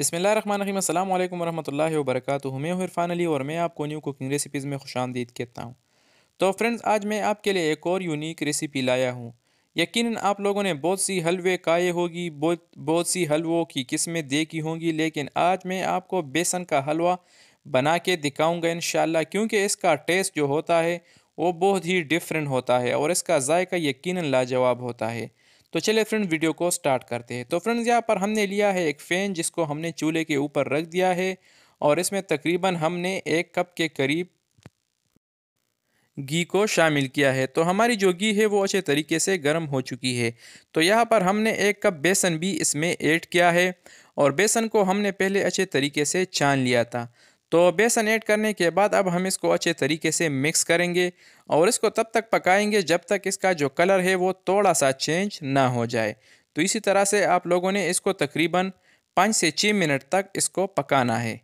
बिसमिल अल्लाम वरहमल वर्क मैं हूँ इरफान अली और मैं आपको न्यू कुकिंग रेसिपीज़ में खुश आमदीद कहता हूँ तो फ्रेंड्स आज मैं आपके लिए एक और यूनिक रेसिपी लाया हूँ यकीन आप लोगों ने बहुत सी हलवे काए होगी बहुत बहुत सी हलवों की किस्में देखी होंगी लेकिन आज मैं आपको बेसन का हलवा बना के दिखाऊँगा इन क्योंकि इसका टेस्ट जो होता है वो बहुत ही डिफरेंट होता है और इसका जायका यकीन लाजवाब होता है तो चलिए फ्रेंड वीडियो को स्टार्ट करते हैं तो फ्रेंड्स यहाँ पर हमने लिया है एक फ़ैन जिसको हमने चूल्हे के ऊपर रख दिया है और इसमें तकरीबन हमने एक कप के करीब घी को शामिल किया है तो हमारी जो घी है वो अच्छे तरीके से गर्म हो चुकी है तो यहाँ पर हमने एक कप बेसन भी इसमें ऐड किया है और बेसन को हमने पहले अच्छे तरीके से छान लिया था तो बेसन ऐड करने के बाद अब हम इसको अच्छे तरीके से मिक्स करेंगे और इसको तब तक पकाएंगे जब तक इसका जो कलर है वो थोड़ा सा चेंज ना हो जाए तो इसी तरह से आप लोगों ने इसको तकरीबन पाँच से छः मिनट तक इसको पकाना है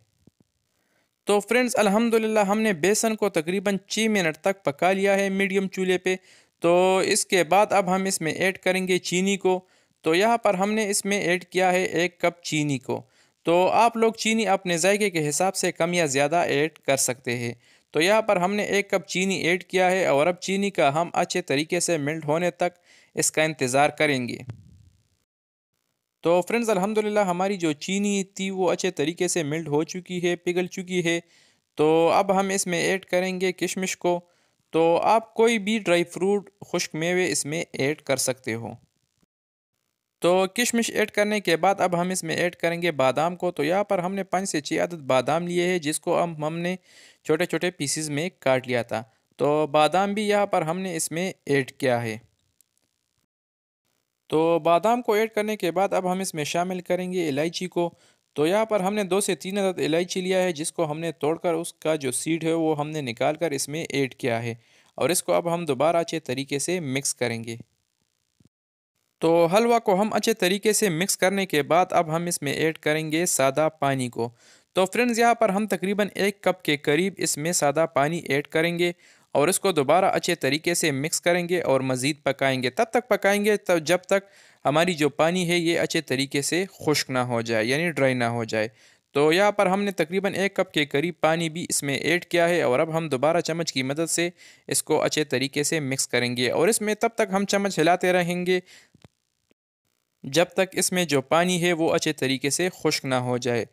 तो फ्रेंड्स अल्हम्दुलिल्लाह हमने बेसन को तकरीबन छः मिनट तक पका लिया है मीडियम चूल्हे पर तो इसके बाद अब हम इसमें ऐड करेंगे चीनी को तो यहाँ पर हमने इसमें ऐड किया है एक कप चीनी को तो आप लोग चीनी अपने जायके के हिसाब से कम या ज़्यादा ऐड कर सकते हैं तो यहाँ पर हमने एक कप चीनी ऐड किया है और अब चीनी का हम अच्छे तरीके से मेल्ट होने तक इसका इंतज़ार करेंगे तो फ्रेंड्स अल्हम्दुलिल्लाह हमारी जो चीनी थी वो अच्छे तरीके से मेल्ट हो चुकी है पिघल चुकी है तो अब हम इसमें ऐड करेंगे किशमिश को तो आप कोई भी ड्राई फ्रूट खुश्क मेवे इसमें ऐड कर सकते हो तो किशमिश ऐड करने के बाद अब हम इसमें ऐड करेंगे बादाम को तो यहाँ पर हमने पाँच से छः आदत बादाम लिए हैं जिसको अब हमने छोटे छोटे पीसीज में काट लिया था तो बादाम भी यहाँ पर हमने इसमें ऐड किया है तो बादाम को ऐड करने के बाद अब हम इसमें शामिल करेंगे इलायची को तो यहाँ पर हमने दो से तीन अदद इलायची लिया है जिसको हमने तोड़कर उसका जो सीड है वो हमने निकाल कर इसमें ऐड किया है और इसको अब हम दोबारा अच्छे तरीके से मिक्स करेंगे तो हलवा को हम अच्छे तरीके से मिक्स करने के बाद अब हम इसमें ऐड करेंगे सादा पानी को तो फ्रेंड्स यहाँ पर हम तकरीबन एक कप के करीब इसमें सादा पानी ऐड करेंगे और इसको दोबारा अच्छे तरीके से मिक्स करेंगे और मज़ीद पकाएंगे तब तक पकाएंगे तब तो जब तक हमारी जो पानी है ये अच्छे तरीके से खुश्क ना हो जाए यानी ड्राई ना हो जाए तो यहाँ पर हमने तकरीबन एक कप के करीब पानी भी इसमें ऐड किया है और अब हम दोबारा चम्मच की मदद से इसको अच्छे तरीके से मिक्स करेंगे और इसमें तब तक हम चम्मच हिलाते रहेंगे जब तक इसमें जो पानी है वो अच्छे तरीके से खुश्क ना हो जाए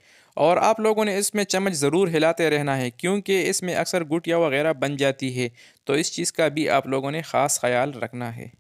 और आप लोगों ने इसमें चम्मच ज़रूर हिलाते रहना है क्योंकि इसमें अक्सर गुटिया वगैरह बन जाती है तो इस चीज़ का भी आप लोगों ने ख़ास ख्याल रखना है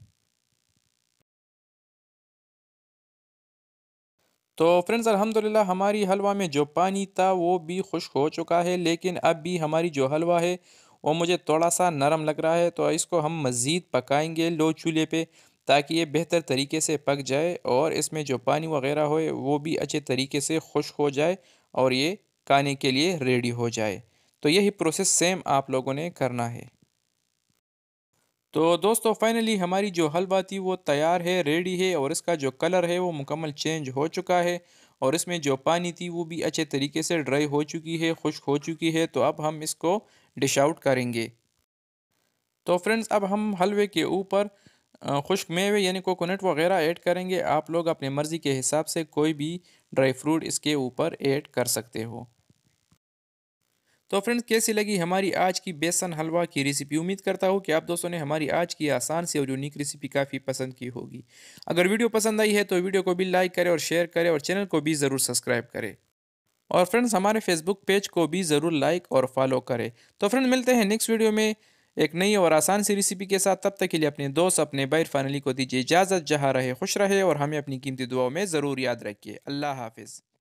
तो फ्रेंड्स अल्हम्दुलिल्लाह हमारी हलवा में जो पानी था वो भी खुश्क हो चुका है लेकिन अब भी हमारी जो हलवा है वो मुझे थोड़ा सा नरम लग रहा है तो इसको हम मज़ीद पकाएंगे लो चूल्हे पे ताकि ये बेहतर तरीके से पक जाए और इसमें जो पानी वगैरह हो वो भी अच्छे तरीके से खुश्क हो जाए और ये खाने के लिए रेडी हो जाए तो यही प्रोसेस सेम आप लोगों ने करना है तो दोस्तों फाइनली हमारी जो हलवा थी वो तैयार है रेडी है और इसका जो कलर है वो मुकम्मल चेंज हो चुका है और इसमें जो पानी थी वो भी अच्छे तरीके से ड्राई हो चुकी है खुश्क हो चुकी है तो अब हम इसको डिश आउट करेंगे तो फ्रेंड्स अब हम हलवे के ऊपर खुश्क मेवे यानी कोकोनट वगैरह ऐड करेंगे आप लोग अपने मर्ज़ी के हिसाब से कोई भी ड्राई फ्रूट इसके ऊपर ऐड कर सकते हो तो फ्रेंड्स कैसी लगी हमारी आज की बेसन हलवा की रेसिपी उम्मीद करता हूँ कि आप दोस्तों ने हमारी आज की आसान सी और यूनिक रेसिपी काफ़ी पसंद की होगी अगर वीडियो पसंद आई है तो वीडियो को भी लाइक करें और शेयर करें और चैनल को भी ज़रूर सब्सक्राइब करें और फ्रेंड्स हमारे फेसबुक पेज को भी ज़रूर लाइक और फॉलो करें तो फ्रेंड्स मिलते हैं नेक्स्ट वीडियो में एक नई और आसान सी रेसिपी के साथ तब तक के लिए अपने दोस्त अपने बैर फैमिली को दीजिए इजाज़त जहाँ रहे खुश रहे और हमें अपनी कीमती दुआओं में ज़रूर याद रखिए अल्लाह हाफिज़